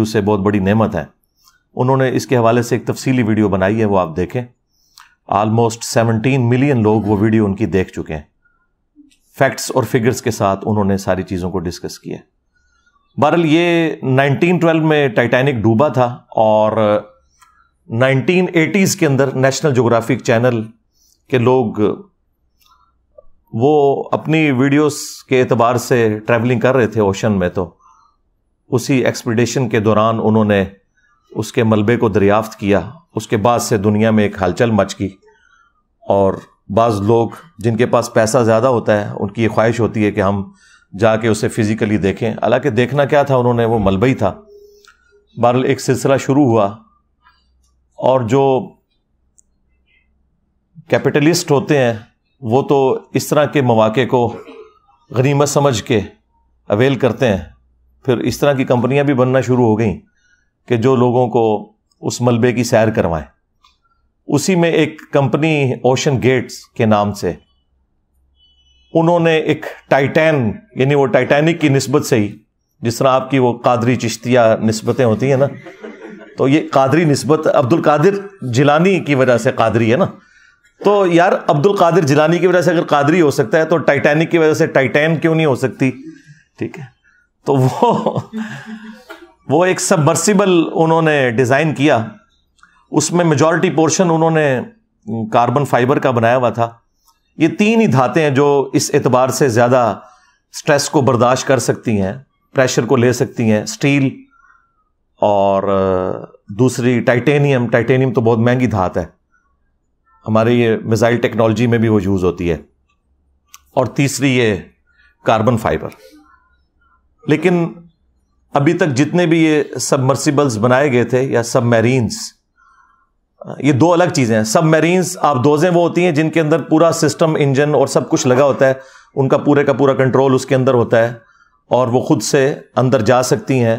उससे बहुत बड़ी नेमत है उन्होंने इसके हवाले से एक तफसीली वीडियो बनाई है वो आप देखें आलमोस्ट 17 मिलियन लोग वो वीडियो उनकी देख चुके हैं फैक्ट्स और फिगर्स के साथ उन्होंने सारी चीज़ों को डिस्कस किया बहरल ये 1912 में टाइटैनिक डूबा था और 1980s के अंदर नेशनल जोग्राफिक चैनल के लोग वो अपनी वीडियोस के एतबार से ट्रैवलिंग कर रहे थे ओशन में तो उसी एक्सपीडिशन के दौरान उन्होंने उसके मलबे को दरियाफ्त किया उसके बाद से दुनिया में एक हलचल मच गई और बाज़ लोग जिनके पास पैसा ज़्यादा होता है उनकी ये ख्वाहिश होती है कि हम जाके उसे फ़िज़िकली देखें हालांकि देखना क्या था उन्होंने वो मलबा ही था बहर एक सिलसिला शुरू हुआ और जो कैपिटलिस्ट होते हैं वो तो इस तरह के मौाक़े को गनीमत समझ के अवेल करते हैं फिर इस तरह की कंपनियां भी बनना शुरू हो गई कि जो लोगों को उस मलबे की सैर करवाएं उसी में एक कंपनी ओशन गेट्स के नाम से उन्होंने एक टाइटैन यानी वो टाइटैनिक की नस्बत से ही जिस तरह आपकी वो कादरी चिश्तिया नस्बतें होती हैं ना तो ये कादरी नस्बत अब्दुल कादिर जिलानी की वजह से कादरी है ना तो यार अब्दुल कादिर जिलानी की वजह से अगर कादरी हो सकता है तो टाइटैनिक की वजह से टाइटैन क्यों नहीं हो सकती ठीक है तो वो वो एक सबमर्सिबल उन्होंने डिज़ाइन किया उसमें मेजॉरिटी पोर्शन उन्होंने कार्बन फाइबर का बनाया हुआ था ये तीन ही धातें हैं जो इस एतबार से ज़्यादा स्ट्रेस को बर्दाश्त कर सकती हैं प्रेशर को ले सकती हैं स्टील और दूसरी टाइटेनियम टाइटेनियम तो बहुत महंगी धात है हमारी ये मिज़ाइल टेक्नोलॉजी में भी वो यूज़ होती है और तीसरी ये कार्बन फाइबर लेकिन अभी तक जितने भी ये सबमर्सिबल्स बनाए गए थे या मेरीन्स ये दो अलग चीज़ें हैं सब आप दोजें वो होती हैं जिनके अंदर पूरा सिस्टम इंजन और सब कुछ लगा होता है उनका पूरे का पूरा कंट्रोल उसके अंदर होता है और वो खुद से अंदर जा सकती हैं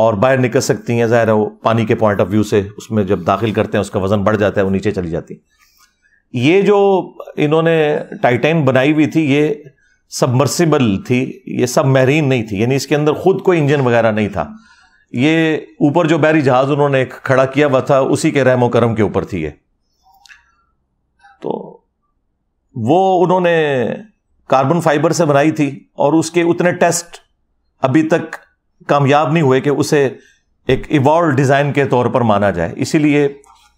और बाहर निकल सकती हैं ज़ाहिर है वो पानी के पॉइंट ऑफ व्यू से उसमें जब दाखिल करते हैं उसका वज़न बढ़ जाता है वो नीचे चली जाती ये जो इन्होंने टाइटेन बनाई हुई थी ये सबमर्सिबल थी ये सब महरीन नहीं थी यानी इसके अंदर खुद कोई इंजन वगैरह नहीं था ये ऊपर जो बैरी जहाज उन्होंने खड़ा किया हुआ था उसी के रहमो करम के ऊपर थी ये तो वो उन्होंने कार्बन फाइबर से बनाई थी और उसके उतने टेस्ट अभी तक कामयाब नहीं हुए कि उसे एक इवॉल्व डिज़ाइन के तौर पर माना जाए इसीलिए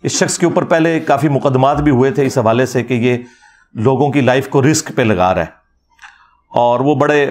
इस शख्स के ऊपर पहले काफ़ी मुकदमात भी हुए थे इस हवाले से कि ये लोगों की लाइफ को रिस्क पे लगा रहा है और वो बड़े